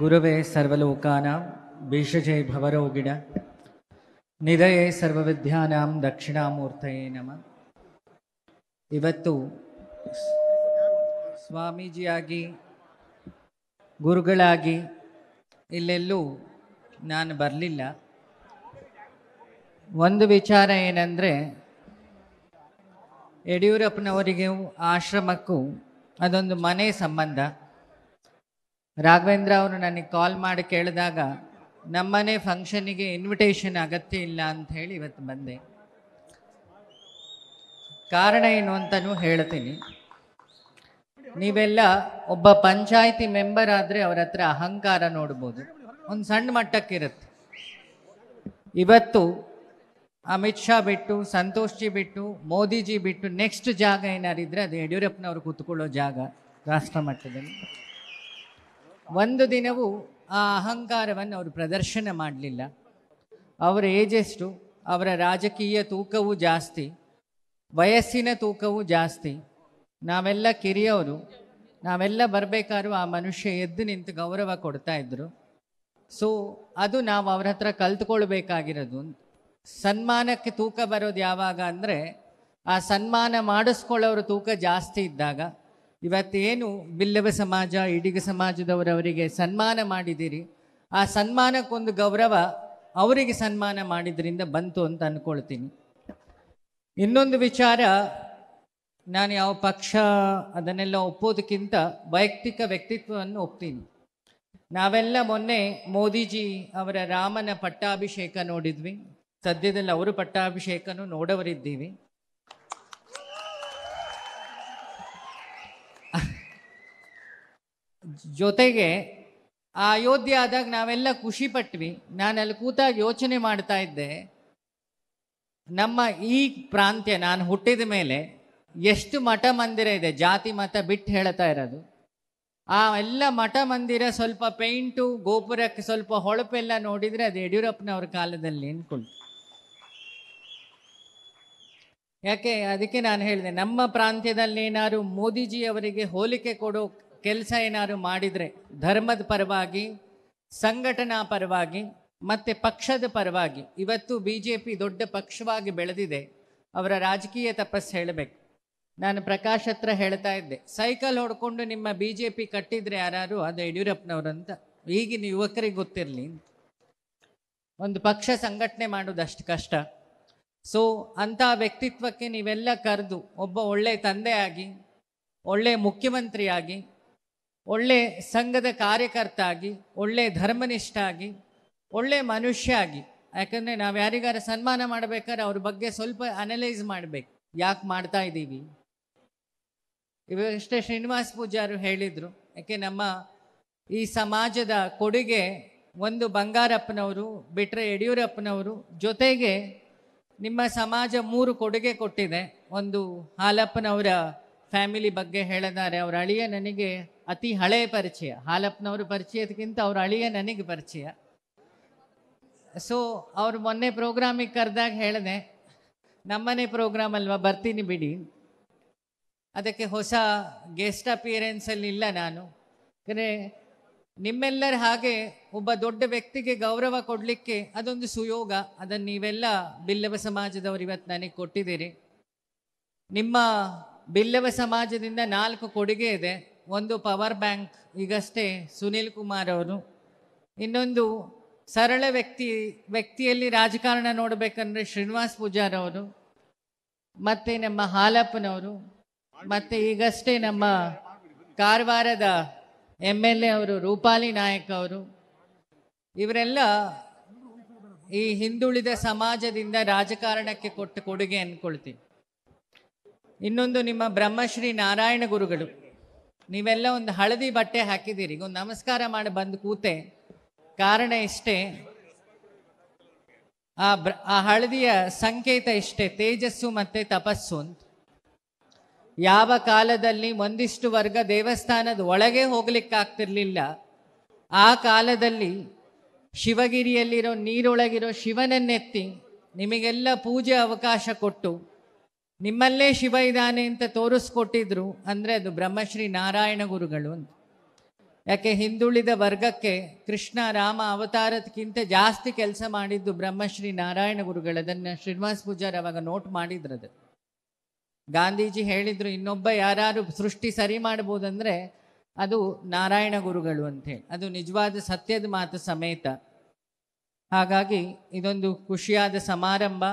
ಗುರುವೇ ಸರ್ವಲೋಕಾಂ ಭೀಷಜೈ ಭವರೋಗಿಣ ನಿಧಯೇ ಸರ್ವವಿದ್ಯಾಂ ದಕ್ಷಿಣಾಮೂರ್ತಯೇ ನಮ ಇವತ್ತು ಸ್ವಾಮೀಜಿಯಾಗಿ ಗುರುಗಳಾಗಿ ಇಲ್ಲೆಲ್ಲೂ ನಾನು ಬರಲಿಲ್ಲ ಒಂದು ವಿಚಾರ ಏನಂದರೆ ಯಡಿಯೂರಪ್ಪನವರಿಗೂ ಆಶ್ರಮಕ್ಕೂ ಅದೊಂದು ಮನೆ ಸಂಬಂಧ ರಾಘವೇಂದ್ರ ಅವರು ನನಗೆ ಕಾಲ್ ಮಾಡಿ ಕೇಳಿದಾಗ ನಮ್ಮನೆ ಫಂಕ್ಷನಿಗೆ ಇನ್ವಿಟೇಷನ್ ಅಗತ್ಯ ಇಲ್ಲ ಅಂತ ಹೇಳಿ ಇವತ್ತು ಬಂದೆ ಕಾರಣ ಏನು ಅಂತಲೂ ಹೇಳ್ತೀನಿ ನೀವೆಲ್ಲ ಒಬ್ಬ ಪಂಚಾಯಿತಿ ಮೆಂಬರ್ ಆದರೆ ಅವ್ರ ಹತ್ರ ಅಹಂಕಾರ ನೋಡ್ಬೋದು ಒಂದು ಸಣ್ಣ ಮಟ್ಟಕ್ಕಿರುತ್ತೆ ಇವತ್ತು ಅಮಿತ್ ಶಾ ಬಿಟ್ಟು ಸಂತೋಷ್ ಜಿ ಬಿಟ್ಟು ಮೋದಿಜಿ ಬಿಟ್ಟು ನೆಕ್ಸ್ಟ್ ಜಾಗ ಏನಾರಿದ್ರೆ ಅದು ಯಡಿಯೂರಪ್ಪನವರು ಕೂತ್ಕೊಳ್ಳೋ ಜಾಗ ರಾಷ್ಟ್ರ ಮಟ್ಟದಲ್ಲಿ ಒಂದು ದಿನವೂ ಆ ಅಹಂಕಾರವನ್ನು ಅವರು ಪ್ರದರ್ಶನ ಮಾಡಲಿಲ್ಲ ಅವರ ಏಜೆಸ್ಟು ಅವರ ರಾಜಕೀಯ ತೂಕವೂ ಜಾಸ್ತಿ ವಯಸ್ಸಿನ ತೂಕವೂ ಜಾಸ್ತಿ ನಾವೆಲ್ಲ ಕಿರಿಯವರು ನಾವೆಲ್ಲ ಬರಬೇಕಾದ್ರೂ ಆ ಮನುಷ್ಯ ಎದ್ದು ನಿಂತು ಗೌರವ ಕೊಡ್ತಾ ಇದ್ರು ಸೊ ಅದು ನಾವು ಅವ್ರ ಹತ್ರ ಕಲ್ತ್ಕೊಳ್ಬೇಕಾಗಿರೋದು ಸನ್ಮಾನಕ್ಕೆ ತೂಕ ಬರೋದು ಯಾವಾಗ ಅಂದರೆ ಆ ಸನ್ಮಾನ ಮಾಡಿಸ್ಕೊಳ್ಳೋರು ತೂಕ ಜಾಸ್ತಿ ಇದ್ದಾಗ ಇವತ್ತೇನು ಬಿಲ್ಲವ ಸಮಾಜ ಇಡಿಗ ಸಮಾಜದವರವರಿಗೆ ಸನ್ಮಾನ ಮಾಡಿದ್ದೀರಿ ಆ ಸನ್ಮಾನಕ್ಕೊಂದು ಗೌರವ ಅವರಿಗೆ ಸನ್ಮಾನ ಮಾಡಿದ್ರಿಂದ ಬಂತು ಅಂತ ಅಂದ್ಕೊಳ್ತೀನಿ ಇನ್ನೊಂದು ವಿಚಾರ ನಾನು ಯಾವ ಪಕ್ಷ ಅದನ್ನೆಲ್ಲ ಒಪ್ಪೋದಕ್ಕಿಂತ ವೈಯಕ್ತಿಕ ವ್ಯಕ್ತಿತ್ವವನ್ನು ಒಪ್ತೀನಿ ನಾವೆಲ್ಲ ಮೊನ್ನೆ ಮೋದಿಜಿ ಅವರ ರಾಮನ ಪಟ್ಟಾಭಿಷೇಕ ನೋಡಿದ್ವಿ ಸದ್ಯದಲ್ಲಿ ಅವರು ಪಟ್ಟಾಭಿಷೇಕನೂ ನೋಡವರಿದ್ದೀವಿ ಜೊತೆಗೆ ಆ ಅಯೋಧ್ಯೆ ಆದಾಗ ನಾವೆಲ್ಲ ಖುಷಿ ಪಟ್ವಿ ನಾನು ಅಲ್ಲಿ ಕೂತಾಗ ಯೋಚನೆ ಮಾಡ್ತಾ ಇದ್ದೆ ನಮ್ಮ ಈ ಪ್ರಾಂತ್ಯ ನಾನು ಹುಟ್ಟಿದ ಮೇಲೆ ಎಷ್ಟು ಮಠ ಮಂದಿರ ಇದೆ ಜಾತಿ ಮತ ಬಿಟ್ಟು ಹೇಳ್ತಾ ಇರೋದು ಆ ಎಲ್ಲ ಮಠ ಮಂದಿರ ಸ್ವಲ್ಪ ಪೇಂಟು ಗೋಪುರಕ್ಕೆ ಸ್ವಲ್ಪ ಹೊಳಪೆಲ್ಲ ನೋಡಿದರೆ ಅದು ಯಡಿಯೂರಪ್ಪನವ್ರ ಕಾಲದಲ್ಲಿ ಅನ್ಕೊಳ್ತು ಯಾಕೆ ಅದಕ್ಕೆ ನಾನು ಹೇಳಿದೆ ನಮ್ಮ ಪ್ರಾಂತ್ಯದಲ್ಲಿ ಏನಾದ್ರು ಮೋದಿಜಿ ಅವರಿಗೆ ಹೋಲಿಕೆ ಕೊಡೋ ಕೆಲಸ ಏನಾದ್ರು ಮಾಡಿದರೆ ಧರ್ಮದ ಪರವಾಗಿ ಸಂಘಟನಾ ಪರವಾಗಿ ಮತ್ತು ಪಕ್ಷದ ಪರವಾಗಿ ಇವತ್ತು ಬಿ ಜೆ ಪಿ ದೊಡ್ಡ ಪಕ್ಷವಾಗಿ ಬೆಳೆದಿದೆ ಅವರ ರಾಜಕೀಯ ತಪಸ್ಸು ಹೇಳಬೇಕು ನಾನು ಪ್ರಕಾಶ್ ಹತ್ರ ಹೇಳ್ತಾ ಇದ್ದೆ ಸೈಕಲ್ ಹೊಡ್ಕೊಂಡು ನಿಮ್ಮ ಬಿ ಜೆ ಪಿ ಕಟ್ಟಿದರೆ ಯಾರು ಅದು ಯಡಿಯೂರಪ್ಪನವ್ರಂತ ಈಗಿನ ಯುವಕರಿಗೆ ಗೊತ್ತಿರಲಿ ಒಂದು ಪಕ್ಷ ಸಂಘಟನೆ ಮಾಡೋದಷ್ಟು ಕಷ್ಟ ಸೊ ಅಂಥ ವ್ಯಕ್ತಿತ್ವಕ್ಕೆ ನೀವೆಲ್ಲ ಕರೆದು ಒಬ್ಬ ಒಳ್ಳೆಯ ತಂದೆಯಾಗಿ ಒಳ್ಳೆಯ ಮುಖ್ಯಮಂತ್ರಿಯಾಗಿ ಒಳ್ಳೆ ಸಂಘದ ಕಾರ್ಯಕರ್ತ ಆಗಿ ಒಳ್ಳೆ ಧರ್ಮನಿಷ್ಠ ಆಗಿ ಒಳ್ಳೆ ಮನುಷ್ಯ ಆಗಿ ಯಾಕಂದರೆ ನಾವು ಯಾರಿಗಾರ ಸನ್ಮಾನ ಮಾಡಬೇಕಾದ್ರೆ ಅವ್ರ ಬಗ್ಗೆ ಸ್ವಲ್ಪ ಅನಲೈಸ್ ಮಾಡಬೇಕು ಯಾಕೆ ಮಾಡ್ತಾ ಇದ್ದೀವಿ ಇವಷ್ಟೇ ಶ್ರೀನಿವಾಸ ಪೂಜಾರು ಹೇಳಿದರು ಯಾಕೆ ನಮ್ಮ ಈ ಸಮಾಜದ ಕೊಡುಗೆ ಒಂದು ಬಂಗಾರಪ್ಪನವರು ಬಿಟ್ರೆ ಯಡಿಯೂರಪ್ಪನವರು ಜೊತೆಗೆ ನಿಮ್ಮ ಸಮಾಜ ಮೂರು ಕೊಡುಗೆ ಕೊಟ್ಟಿದೆ ಒಂದು ಹಾಲಪ್ಪನವರ ಫ್ಯಾಮಿಲಿ ಬಗ್ಗೆ ಹೇಳಿದ್ದಾರೆ ಅವರ ಅಳಿಯ ನನಗೆ ಅತಿ ಹಳೆ ಪರಿಚಯ ಹಾಲಪ್ಪನವರು ಪರಿಚಯದಕ್ಕಿಂತ ಅವ್ರ ಅಳಿಯ ನನಗೆ ಪರಿಚಯ ಸೊ ಅವ್ರು ಮೊನ್ನೆ ಪ್ರೋಗ್ರಾಮಿಗೆ ಕರೆದಾಗ ಹೇಳಿದೆ ನಮ್ಮನೆ ಪ್ರೋಗ್ರಾಮ್ ಅಲ್ವಾ ಬರ್ತೀನಿ ಬಿಡಿ ಅದಕ್ಕೆ ಹೊಸ ಗೆಸ್ಟ್ ಅಪಿಯರೆನ್ಸಲ್ಲಿ ಇಲ್ಲ ನಾನು ಅಂದರೆ ನಿಮ್ಮೆಲ್ಲರ ಹಾಗೆ ಒಬ್ಬ ದೊಡ್ಡ ವ್ಯಕ್ತಿಗೆ ಗೌರವ ಕೊಡಲಿಕ್ಕೆ ಅದೊಂದು ಸುಯೋಗ ಅದನ್ನು ನೀವೆಲ್ಲ ಬಿಲ್ಲವ ಸಮಾಜದವರು ಇವತ್ತು ನನಗೆ ಕೊಟ್ಟಿದ್ದೀರಿ ನಿಮ್ಮ ಬಿಲ್ಲವ ಸಮಾಜದಿಂದ ನಾಲ್ಕು ಕೊಡುಗೆ ಇದೆ ಒಂದು ಪವರ್ ಬ್ಯಾಂಕ್ ಈಗಷ್ಟೇ ಸುನೀಲ್ ಕುಮಾರ್ ಅವರು ಇನ್ನೊಂದು ಸರಳ ವ್ಯಕ್ತಿ ವ್ಯಕ್ತಿಯಲ್ಲಿ ರಾಜಕಾರಣ ನೋಡಬೇಕಂದ್ರೆ ಶ್ರೀನಿವಾಸ್ ಅವರು ಮತ್ತೆ ನಮ್ಮ ಹಾಲಪ್ಪನವರು ಮತ್ತೆ ಈಗಷ್ಟೇ ನಮ್ಮ ಕಾರವಾರದ ಎಮ್ ಎಲ್ ಎ ಅವರು ರೂಪಾಲಿ ನಾಯಕ್ ಅವರು ಇವರೆಲ್ಲ ಈ ಹಿಂದುಳಿದ ಸಮಾಜದಿಂದ ರಾಜಕಾರಣಕ್ಕೆ ಕೊಟ್ಟ ಕೊಡುಗೆ ಅಂದ್ಕೊಳ್ತೀವಿ ಇನ್ನೊಂದು ನಿಮ್ಮ ಬ್ರಹ್ಮಶ್ರೀ ನಾರಾಯಣ ಗುರುಗಳು ನೀವೆಲ್ಲ ಒಂದು ಹಳದಿ ಬಟ್ಟೆ ಹಾಕಿದ್ದೀರಿ ಒಂದು ನಮಸ್ಕಾರ ಮಾಡಿ ಬಂದು ಕೂತೆ ಕಾರಣ ಇಷ್ಟೇ ಆ ಬ್ರ ಆ ಹಳದಿಯ ಸಂಕೇತ ಇಷ್ಟೇ ತೇಜಸ್ಸು ಮತ್ತೆ ತಪಸ್ಸು ಅಂತ ಯಾವ ಕಾಲದಲ್ಲಿ ಒಂದಿಷ್ಟು ವರ್ಗ ದೇವಸ್ಥಾನದ ಒಳಗೆ ಹೋಗ್ಲಿಕ್ಕಾಗ್ತಿರ್ಲಿಲ್ಲ ಆ ಕಾಲದಲ್ಲಿ ಶಿವಗಿರಿಯಲ್ಲಿರೋ ನೀರೊಳಗಿರೋ ಶಿವನನ್ನೆತ್ತಿ ನಿಮಗೆಲ್ಲ ಪೂಜೆ ಅವಕಾಶ ಕೊಟ್ಟು ನಿಮ್ಮಲ್ಲೇ ಶಿವ ಇದ್ದಾನೆ ಅಂತ ತೋರಿಸ್ಕೊಟ್ಟಿದ್ರು ಅಂದರೆ ಅದು ಬ್ರಹ್ಮಶ್ರೀ ನಾರಾಯಣ ಗುರುಗಳು ಅಂತ ಯಾಕೆ ಹಿಂದುಳಿದ ವರ್ಗಕ್ಕೆ ಕೃಷ್ಣ ರಾಮ ಅವತಾರದಕ್ಕಿಂತ ಜಾಸ್ತಿ ಕೆಲಸ ಮಾಡಿದ್ದು ಬ್ರಹ್ಮಶ್ರೀ ನಾರಾಯಣ ಗುರುಗಳು ಅದನ್ನು ಶ್ರೀನಿವಾಸ ಪೂಜಾರ್ ಅವಾಗ ನೋಟ್ ಮಾಡಿದ್ರದು ಗಾಂಧೀಜಿ ಹೇಳಿದರು ಇನ್ನೊಬ್ಬ ಯಾರು ಸೃಷ್ಟಿ ಸರಿ ಮಾಡ್ಬೋದಂದ್ರೆ ಅದು ನಾರಾಯಣ ಗುರುಗಳು ಹೇಳಿ ಅದು ನಿಜವಾದ ಸತ್ಯದ ಮಾತು ಸಮೇತ ಹಾಗಾಗಿ ಇದೊಂದು ಖುಷಿಯಾದ ಸಮಾರಂಭ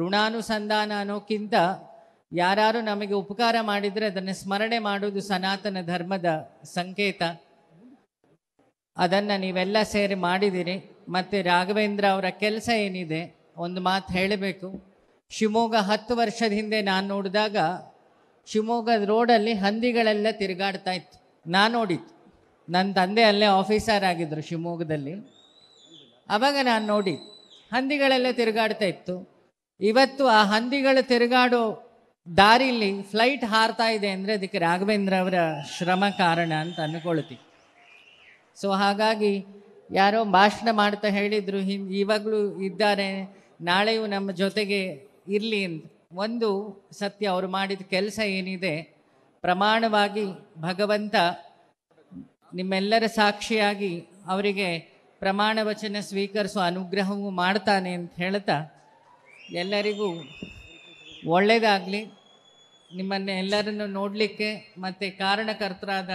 ಋಣಾನುಸಂಧಾನ ಅನ್ನೋಕ್ಕಿಂತ ಯಾರು ನಮಗೆ ಉಪಕಾರ ಮಾಡಿದರೆ ಅದನ್ನು ಸ್ಮರಣೆ ಮಾಡುವುದು ಸನಾತನ ಧರ್ಮದ ಸಂಕೇತ ಅದನ್ನು ನೀವೆಲ್ಲ ಸೇರಿ ಮಾಡಿದ್ದೀರಿ ಮತ್ತು ರಾಘವೇಂದ್ರ ಅವರ ಕೆಲಸ ಏನಿದೆ ಒಂದು ಮಾತು ಹೇಳಬೇಕು ಶಿವಮೊಗ್ಗ ಹತ್ತು ವರ್ಷದ ಹಿಂದೆ ನಾನು ನೋಡಿದಾಗ ಶಿವಮೊಗ್ಗದ ರೋಡಲ್ಲಿ ಹಂದಿಗಳೆಲ್ಲ ತಿರುಗಾಡ್ತಾ ಇತ್ತು ನಾನು ನೋಡಿತ್ತು ನನ್ನ ತಂದೆ ಅಲ್ಲೇ ಆಫೀಸರ್ ಆಗಿದ್ದರು ಶಿವಮೊಗ್ಗದಲ್ಲಿ ಆವಾಗ ನಾನು ನೋಡಿ ಹಂದಿಗಳೆಲ್ಲ ತಿರುಗಾಡ್ತಾ ಇತ್ತು ಇವತ್ತು ಆ ಹಂದಿಗಳು ತಿರುಗಾಡೋ ದಾರಿಲಿ ಫ್ಲೈಟ್ ಹಾರ್ತಾ ಇದೆ ಅಂದರೆ ಅದಕ್ಕೆ ರಾಘವೇಂದ್ರ ಅವರ ಶ್ರಮ ಕಾರಣ ಅಂತ ಅಂದ್ಕೊಳ್ತಿ ಸೊ ಹಾಗಾಗಿ ಯಾರೋ ಭಾಷಣ ಮಾಡ್ತಾ ಹೇಳಿದರು ಹಿಂದ್ ಇವಾಗಲೂ ಇದ್ದಾರೆ ನಾಳೆಯೂ ನಮ್ಮ ಜೊತೆಗೆ ಇರಲಿ ಅಂತ ಒಂದು ಸತ್ಯ ಅವರು ಮಾಡಿದ ಕೆಲಸ ಏನಿದೆ ಪ್ರಮಾಣವಾಗಿ ಭಗವಂತ ನಿಮ್ಮೆಲ್ಲರ ಸಾಕ್ಷಿಯಾಗಿ ಅವರಿಗೆ ಪ್ರಮಾಣ ವಚನ ಸ್ವೀಕರಿಸೋ ಅನುಗ್ರಹವೂ ಮಾಡ್ತಾನೆ ಅಂತ ಹೇಳ್ತಾ ಎಲ್ಲರಿಗೂ ಒಳ್ಳೆಯದಾಗಲಿ ನಿಮ್ಮನ್ನು ಎಲ್ಲರನ್ನು ನೋಡಲಿಕ್ಕೆ ಮತ್ತು ಕಾರಣಕರ್ತರಾದ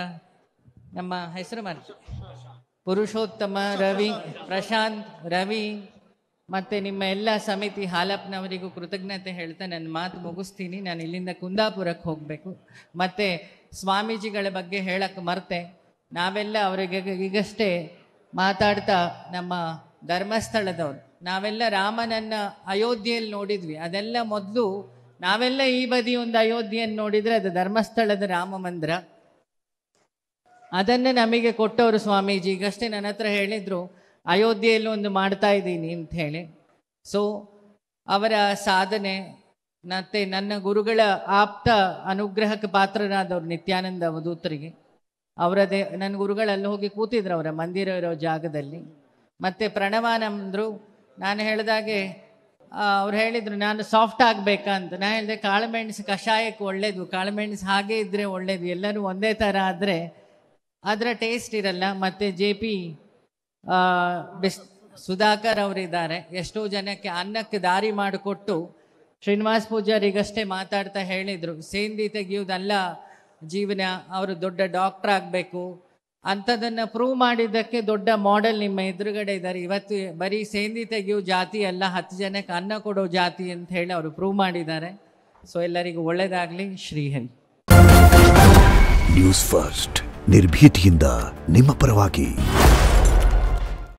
ನಮ್ಮ ಹೆಸರು ಮರ್ಜಿ ಪುರುಷೋತ್ತಮ ರವಿ ಪ್ರಶಾಂತ್ ರವಿ ಮತ್ತು ನಿಮ್ಮ ಎಲ್ಲ ಸಮಿತಿ ಹಾಲಪ್ಪನವರಿಗೂ ಕೃತಜ್ಞತೆ ಹೇಳ್ತಾ ನನ್ನ ಮಾತು ಮುಗಿಸ್ತೀನಿ ನಾನು ಇಲ್ಲಿಂದ ಕುಂದಾಪುರಕ್ಕೆ ಹೋಗಬೇಕು ಮತ್ತು ಸ್ವಾಮೀಜಿಗಳ ಬಗ್ಗೆ ಹೇಳಕ್ಕೆ ಮರ್ತೆ ನಾವೆಲ್ಲ ಅವರಿಗೆ ಈಗಷ್ಟೇ ಮಾತಾಡ್ತಾ ನಮ್ಮ ಧರ್ಮಸ್ಥಳದವರು ನಾವೆಲ್ಲ ರಾಮನನ್ನ ಅಯೋಧ್ಯೆಯಲ್ಲಿ ನೋಡಿದ್ವಿ ಅದೆಲ್ಲ ಮೊದಲು ನಾವೆಲ್ಲ ಈ ಬದಿ ಒಂದು ಅಯೋಧ್ಯೆಯನ್ನು ನೋಡಿದ್ರೆ ಅದು ಧರ್ಮಸ್ಥಳದ ರಾಮ ಮಂದಿರ ಅದನ್ನೇ ನಮಗೆ ಕೊಟ್ಟವರು ಸ್ವಾಮೀಜಿ ಈಗಷ್ಟೇ ನನ್ನ ಹತ್ರ ಹೇಳಿದರು ಅಯೋಧ್ಯೆಯಲ್ಲಿ ಒಂದು ಮಾಡ್ತಾ ಇದ್ದೀನಿ ಅಂತ ಹೇಳಿ ಸೊ ಅವರ ಸಾಧನೆ ಮತ್ತು ನನ್ನ ಗುರುಗಳ ಆಪ್ತ ಅನುಗ್ರಹಕ್ಕೆ ಪಾತ್ರರಾದವ್ರು ನಿತ್ಯಾನಂದ ಅವಧೂತರಿಗೆ ಅವರದೇ ನನ್ನ ಗುರುಗಳು ಅಲ್ಲಿ ಹೋಗಿ ಕೂತಿದ್ರು ಅವರ ಮಂದಿರ ಇರೋ ಜಾಗದಲ್ಲಿ ಮತ್ತು ಪ್ರಣವಾನಂದರು ನಾನು ಹೇಳಿದಾಗೆ ಅವ್ರು ಹೇಳಿದರು ನಾನು ಸಾಫ್ಟ್ ಆಗಬೇಕಂತ ನಾನು ಹೇಳಿದೆ ಕಾಳುಮೆಣಸು ಕಷಾಯಕ್ಕೆ ಒಳ್ಳೇದು ಕಾಳುಮೆಣಸು ಹಾಗೆ ಇದ್ದರೆ ಒಳ್ಳೇದು ಎಲ್ಲರೂ ಒಂದೇ ಥರ ಆದರೆ ಅದರ ಟೇಸ್ಟ್ ಇರಲ್ಲ ಮತ್ತು ಜೆ ಪಿ ಬಿಸ್ ಸುಧಾಕರ್ ಅವರಿದ್ದಾರೆ ಎಷ್ಟೋ ಜನಕ್ಕೆ ಅನ್ನಕ್ಕೆ ದಾರಿ ಮಾಡಿಕೊಟ್ಟು ಶ್ರೀನಿವಾಸ್ ಪೂಜಾರಿಗಷ್ಟೇ ಮಾತಾಡ್ತಾ ಹೇಳಿದರು ಸೇಂದಿ ತೆಗೆಯೋದಲ್ಲ ಜೀವನ ಅವರು ದೊಡ್ಡ ಡಾಕ್ಟ್ರ್ ಆಗಬೇಕು ಅಂಥದನ್ನು ಪ್ರೂವ್ ಮಾಡಿದ್ದಕ್ಕೆ ದೊಡ್ಡ ಮಾಡೆಲ್ ನಿಮ್ಮ ಎದುರುಗಡೆ ಇದ್ದಾರೆ ಇವತ್ತು ಬರೀ ಸೇಂದಿ ತೆಗೆಯೋ ಜಾತಿ ಅಲ್ಲ ಹತ್ತು ಜನಕ್ಕೆ ಅನ್ನ ಕೊಡೋ ಜಾತಿ ಅಂತ ಹೇಳಿ ಅವರು ಪ್ರೂವ್ ಮಾಡಿದ್ದಾರೆ ಸೊ ಎಲ್ಲರಿಗೂ ಒಳ್ಳೆಯದಾಗಲಿ ಶ್ರೀಹರಿ ನ್ಯೂಸ್ ಫಸ್ಟ್ ನಿರ್ಭೀತಿಯಿಂದ ನಿಮ್ಮ ಪರವಾಗಿ